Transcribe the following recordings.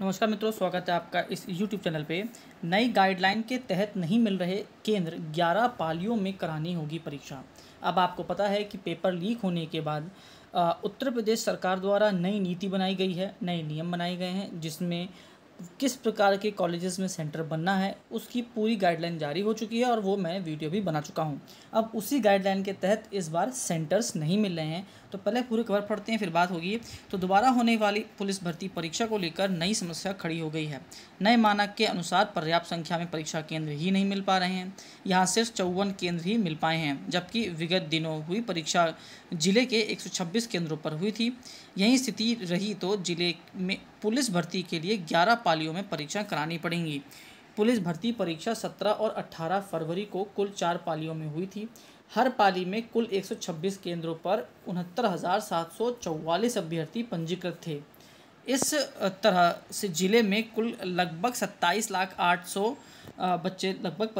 नमस्कार मित्रों स्वागत है आपका इस YouTube चैनल पे नई गाइडलाइन के तहत नहीं मिल रहे केंद्र 11 पालियों में करानी होगी परीक्षा अब आपको पता है कि पेपर लीक होने के बाद उत्तर प्रदेश सरकार द्वारा नई नीति बनाई गई है नए नियम बनाए गए हैं जिसमें किस प्रकार के कॉलेजेस में सेंटर बनना है उसकी पूरी गाइडलाइन जारी हो चुकी है और वो मैं वीडियो भी बना चुका हूँ अब उसी गाइडलाइन के तहत इस बार सेंटर्स नहीं मिल रहे हैं तो पहले पूरी खबर पढ़ते हैं फिर बात होगी तो दोबारा होने वाली पुलिस भर्ती परीक्षा को लेकर नई समस्या खड़ी हो गई है नए मानक के अनुसार पर्याप्त संख्या में परीक्षा केंद्र ही नहीं मिल पा रहे हैं यहाँ सिर्फ चौवन केंद्र ही मिल पाए हैं जबकि विगत दिनों हुई परीक्षा जिले के एक केंद्रों पर हुई थी यही स्थिति रही तो जिले में पुलिस भर्ती के लिए ग्यारह पालियों में परीक्षा करानी पड़ेंगी पुलिस भर्ती परीक्षा 17 और 18 फरवरी को कुल चार पालियों में हुई थी हर पाली में कुल 126 केंद्रों पर उनहत्तर अभ्यर्थी पंजीकृत थे इस तरह से ज़िले में कुल लगभग 27 लाख 800 बच्चे लगभग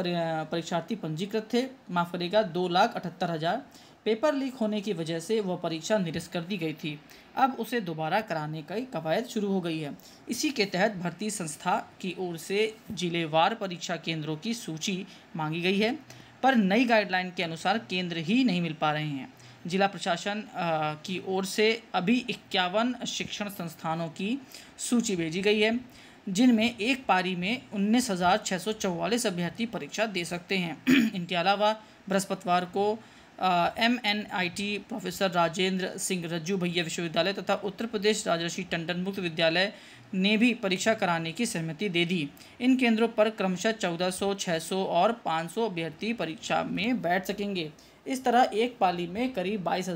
परीक्षार्थी पंजीकृत थे माफ करेगा दो लाख अठहत्तर हज़ार पेपर लीक होने की वजह से वह परीक्षा निरस्त कर दी गई थी अब उसे दोबारा कराने की कवायद शुरू हो गई है इसी के तहत भर्ती संस्था की ओर से जिलेवार परीक्षा केंद्रों की सूची मांगी गई है पर नई गाइडलाइन के अनुसार केंद्र ही नहीं मिल पा रहे हैं जिला प्रशासन की ओर से अभी इक्यावन शिक्षण संस्थानों की सूची भेजी गई है जिनमें एक पारी में उन्नीस हज़ार छः सौ चौवालीस अभ्यर्थी परीक्षा दे सकते हैं इनके अलावा बृहस्पतिवार को M N I T professor Rajendra Singh Rajju Bhaiya विश्वविद्यालय तथा उत्तर प्रदेश राजर्षि टंडन मुक्त विद्यालय ने भी परीक्षा कराने की सहमति दे दी इन केंद्रों पर क्रमशः 1400, 600 और 500 अभ्यर्थी परीक्षा में बैठ सकेंगे इस तरह एक पाली में करीब बाईस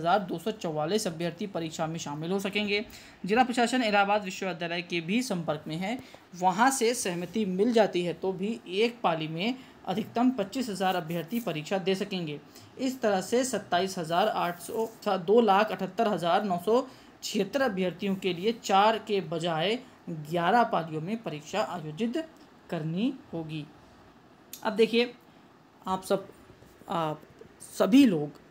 अभ्यर्थी परीक्षा में शामिल हो सकेंगे जिला प्रशासन इलाहाबाद विश्वविद्यालय के भी संपर्क में है वहाँ से सहमति मिल जाती है तो भी एक पाली में अधिकतम पच्चीस हज़ार अभ्यर्थी परीक्षा दे सकेंगे इस तरह से सत्ताईस हज़ार आठ सौ दो लाख अठहत्तर हज़ार नौ सौ छिहत्तर अभ्यर्थियों के लिए चार के बजाय ग्यारह पालियों में परीक्षा आयोजित करनी होगी अब देखिए आप सब आप सभी लोग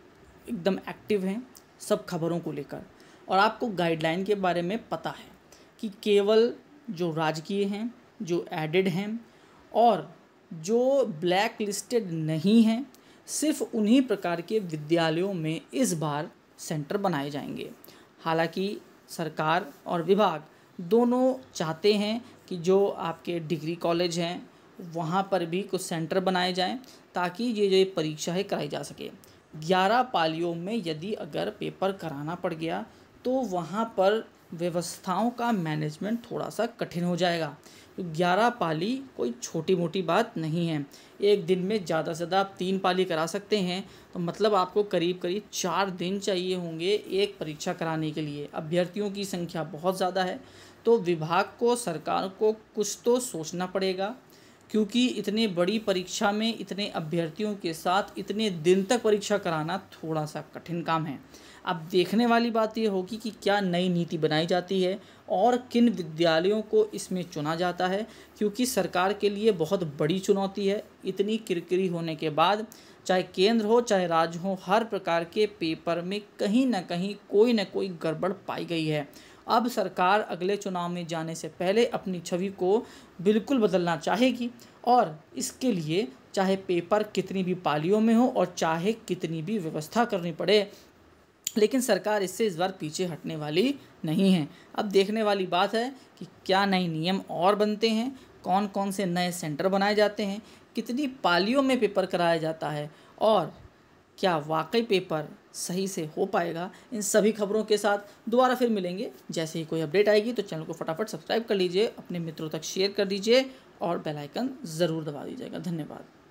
एकदम एक्टिव हैं सब खबरों को लेकर और आपको गाइडलाइन के बारे में पता है कि केवल जो राजकीय हैं जो एडेड हैं और जो ब्लैक लिस्टेड नहीं हैं सिर्फ उन्हीं प्रकार के विद्यालयों में इस बार सेंटर बनाए जाएंगे हालांकि सरकार और विभाग दोनों चाहते हैं कि जो आपके डिग्री कॉलेज हैं वहाँ पर भी कुछ सेंटर बनाए जाएं ताकि ये जो परीक्षा है कराई जा सके ग्यारह पालियों में यदि अगर पेपर कराना पड़ गया तो वहाँ पर व्यवस्थाओं का मैनेजमेंट थोड़ा सा कठिन हो जाएगा तो ग्यारह पाली कोई छोटी मोटी बात नहीं है एक दिन में ज़्यादा से ज़्यादा आप तीन पाली करा सकते हैं तो मतलब आपको करीब करीब चार दिन चाहिए होंगे एक परीक्षा कराने के लिए अभ्यर्थियों की संख्या बहुत ज़्यादा है तो विभाग को सरकार को कुछ तो सोचना पड़ेगा क्योंकि इतने बड़ी परीक्षा में इतने अभ्यर्थियों के साथ इतने दिन तक परीक्षा कराना थोड़ा सा कठिन काम है अब देखने वाली बात यह होगी कि क्या नई नीति बनाई जाती है और किन विद्यालयों को इसमें चुना जाता है क्योंकि सरकार के लिए बहुत बड़ी चुनौती है इतनी किरकिरी होने के बाद चाहे केंद्र हो चाहे राज्य हो हर प्रकार के पेपर में कहीं ना कहीं कोई ना कोई गड़बड़ पाई गई है अब सरकार अगले चुनाव में जाने से पहले अपनी छवि को बिल्कुल बदलना चाहेगी और इसके लिए चाहे पेपर कितनी भी पालियों में हो और चाहे कितनी भी व्यवस्था करनी पड़े लेकिन सरकार इससे इस बार पीछे हटने वाली नहीं है अब देखने वाली बात है कि क्या नए नियम और बनते हैं कौन कौन से नए सेंटर बनाए जाते हैं कितनी पालियों में पेपर कराया जाता है और क्या वाकई पेपर सही से हो पाएगा इन सभी खबरों के साथ दोबारा फिर मिलेंगे जैसे ही कोई अपडेट आएगी तो चैनल को फटाफट सब्सक्राइब कर लीजिए अपने मित्रों तक शेयर कर दीजिए और बेल आइकन ज़रूर दबा दीजिएगा धन्यवाद